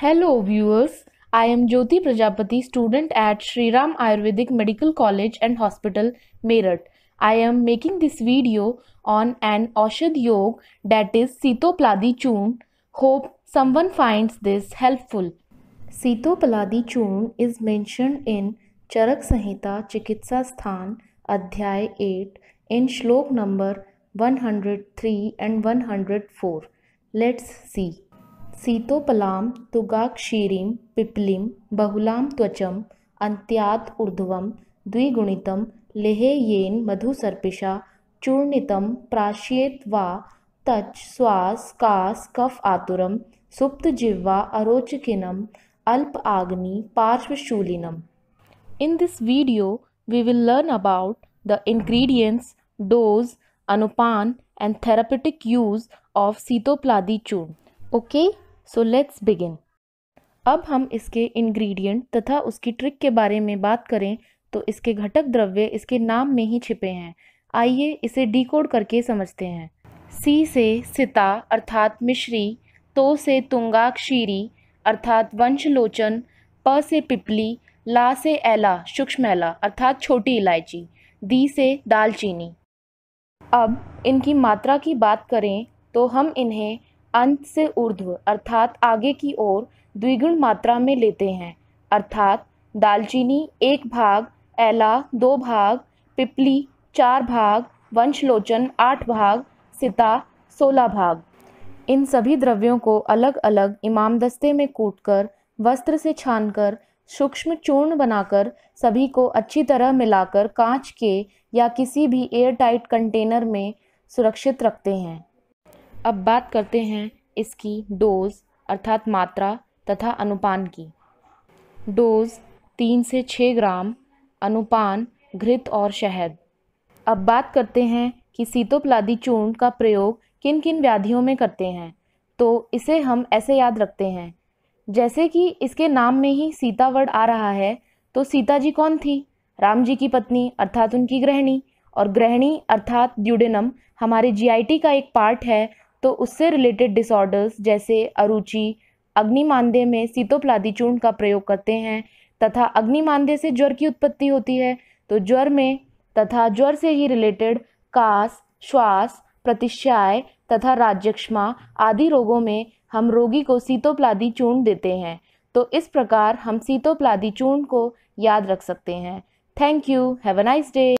Hello viewers I am Jyoti Prajapati student at Shriram Ayurvedic medical college and hospital Meerut I am making this video on an aushadh yog that is Sitopaladi churna hope someone finds this helpful Sitopaladi churna is mention in चरक संहिता चिकित्सा स्थान अध्याय eight in shloka number one hundred three and one hundred four let's see शीतोपलाम तुगाक्षीरीम पिपलीम बहुलाम त्वचम अंत्याद ऊर्ध्व द्विगुणित लेहेयेन मधुसर्पिषा चूर्णित प्राशियेत्वा तच श्वास कास कफ आतुरम सुप्त जिह्वा अरोचकिनम अल्प आग्नि पार्श्वशूलिनम in this video we will learn about the ingredients dose anupan and therapeutic use of Sitopaladi churna okay okay? So let's begin अब हम इसके इंग्रेडिएंट तथा उसकी ट्रिक के बारे में बात करें तो इसके घटक द्रव्य इसके नाम में ही छिपे हैं आइए इसे डिकोड करके समझते हैं सी से सिता अर्थात मिश्री तो से तुंगाक्षीरी अर्थात वंशलोचन प से पिपली ला से एला सूक्ष्मला अर्थात छोटी इलायची दी से दालचीनी अब इनकी मात्रा की बात करें तो हम इन्हें अंत से ऊर्ध्व अर्थात आगे की ओर द्विगुण मात्रा में लेते हैं अर्थात दालचीनी एक भाग एला दो भाग पिपली चार भाग वंशलोचन आठ भाग सिता सोलह भाग इन सभी द्रव्यों को अलग अलग इमाम दस्ते में कर वस्त्र से छान सूक्ष्म चूर्ण बनाकर सभी को अच्छी तरह मिलाकर कांच के या किसी भी एयरटाइट कंटेनर में सुरक्षित रखते हैं अब बात करते हैं इसकी डोज़ अर्थात मात्रा तथा अनुपान की डोज़ तीन से छः ग्राम अनुपान घृत और शहद अब बात करते हैं कि सीतोपलादी चूर्ण का प्रयोग किन किन व्याधियों में करते हैं तो इसे हम ऐसे याद रखते हैं जैसे कि इसके नाम में ही सीता वर्ड आ रहा है तो सीता जी कौन थी राम जी की पत्नी अर्थात उनकी गृहिणी और गृहिणी अर्थात ड्यूडेनम हमारे जीआईटी का एक पार्ट है तो उससे रिलेटेड डिसऑर्डर्स जैसे अरुचि अग्निमांदे में सीतोप्लादी चूर्ण का प्रयोग करते हैं तथा अग्निमांदे से ज्वर की उत्पत्ति होती है तो ज्वर में तथा ज्वर से ही रिलेटेड कास श्वास प्रतिश्याय तथा राजक्षमा आदि रोगों में हम रोगी को सीतोप्लादी चूर्ण देते हैं तो इस प्रकार हम सीतोप्लादी चूर्ण को याद रख सकते हैं thank you have a nice day